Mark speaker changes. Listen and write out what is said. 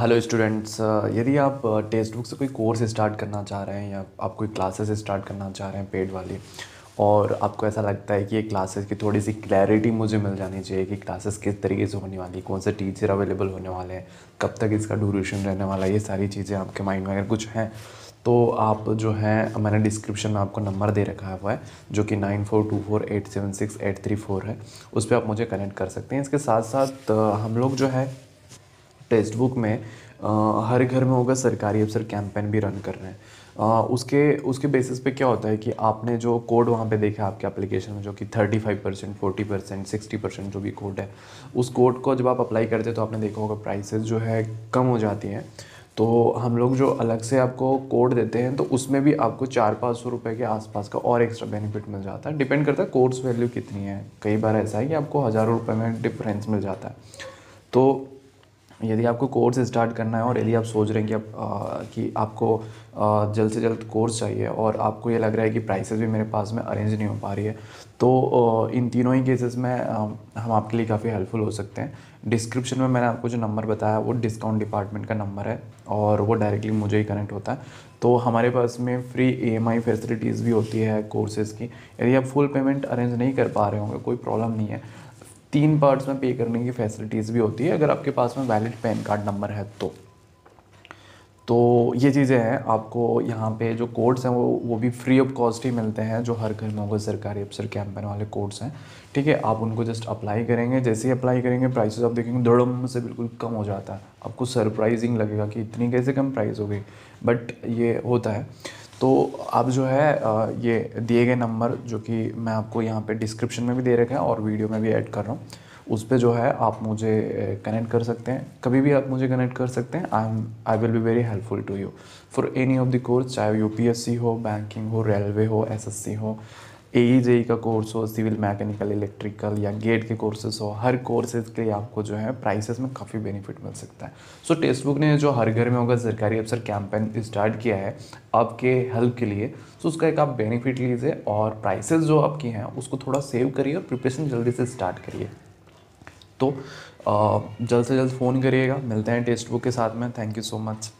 Speaker 1: hello students यदि आप text book से कोई कोर्स स्टार्ट करना चाह रहे हैं या आप कोई क्लासेस स्टार्ट करना चाह रहे हैं पेड वाली और आपको ऐसा लगता है कि ये क्लासेस की थोड़ी सी क्लैरिटी मुझे मिल जानी चाहिए कि क्लासेस किस तरीके से होने वाली कौन से टीचर अवेलेबल होने वाले हैं कब तक इसका ड्यूरेशन रहने वाला है ये सारी चीज़ें आपके माइंड में अगर कुछ हैं तो आप जो है मैंने डिस्क्रिप्शन में आपको नंबर दे रखा हुआ है जो कि nine four two four eight seven six eight three four है उस पर आप मुझे कनेक्ट कर सकते हैं इसके साथ साथ हम लोग जो है टेक्स्ट बुक में हर घर में होगा सरकारी अफसर कैंपेन भी रन कर रहे हैं आ, उसके उसके बेसिस पे क्या होता है कि आपने जो कोड वहाँ पे देखा आपके एप्लीकेशन में जो कि thirty five percent forty percent sixty percent जो भी कोड है उस कोड को जब आप अप्लाई करते हैं तो आपने देखा होगा प्राइसेस जो है कम हो जाती हैं तो हम लोग जो अलग से आपको कोड देते हैं तो उसमें भी आपको चार पाँच सौ रुपये के आसपास का और एक्स्ट्रा बेनिफिट मिल जाता है डिपेंड करता है कोर्स वैल्यू कितनी है कई बार ऐसा है कि आपको हज़ारों रुपये में डिफरेंस मिल जाता है तो यदि आपको कोर्स स्टार्ट करना है और यदि आप सोच रहे हैं कि आप आ, कि आपको आ, जल्द से जल्द कोर्स चाहिए और आपको ये लग रहा है कि प्राइसेस भी मेरे पास में अरेंज नहीं हो पा रही है तो इन तीनों ही केसेस में हम आपके लिए काफ़ी हेल्पफुल हो सकते हैं डिस्क्रिप्शन में मैंने आपको जो नंबर बताया वो डिस्काउंट डिपार्टमेंट का नंबर है और वो डायरेक्टली मुझे ही कनेक्ट होता है तो हमारे पास में फ्री ई फैसिलिटीज़ भी होती है कोर्सेज़ की यदि आप फुल पेमेंट अरेंज नहीं कर पा रहे होंगे कोई प्रॉब्लम नहीं है तीन पार्ट्स में पे करने की फैसिलिटीज़ भी होती है अगर आपके पास में वैलिड पैन कार्ड नंबर है तो तो ये चीज़ें हैं आपको यहाँ पे जो कोड्स हैं वो वो भी फ्री ऑफ कॉस्ट ही मिलते हैं जो हर घर में होगा सरकारी अफसर कैंपेन वाले कोड्स हैं ठीक है आप उनको जस्ट अप्लाई करेंगे जैसे ही अप्लाई करेंगे प्राइसेस आप देखेंगे धड़म से बिल्कुल कम हो जाता है आपको सरप्राइजिंग लगेगा कि इतनी कैसे कम प्राइस हो गई बट ये होता है तो आप जो है ये दिए गए नंबर जो कि मैं आपको यहाँ पे डिस्क्रिप्शन में भी दे रखे हैं और वीडियो में भी ऐड कर रहा हूँ उस पर जो है आप मुझे कनेक्ट कर सकते हैं कभी भी आप मुझे कनेक्ट कर सकते हैं I am I will be very helpful to you for any of the course चाहे यू हो बैंकिंग हो रेलवे हो एस हो ए जेई का कोर्स हो सिविल मैकेनिकल इलेक्ट्रिकल या गेट के कोर्सेज हो हर कोर्सेज के लिए आपको जो है प्राइसेस में काफ़ी बेनिफिट मिल सकता है सो so, टेक्स्ट बुक ने जो हर घर में होगा सरकारी अफसर कैंपेन स्टार्ट किया है आपके हेल्प के लिए सो तो so, उसका एक आप बेनिफिट लीजिए और प्राइसेस जो आपकी हैं उसको थोड़ा सेव करिए और प्रिपरेशन जल्दी से स्टार्ट करिए तो जल्द से जल्द फ़ोन करिएगा मिलते हैं टेक्स्ट बुक के साथ में थैंक यू सो मच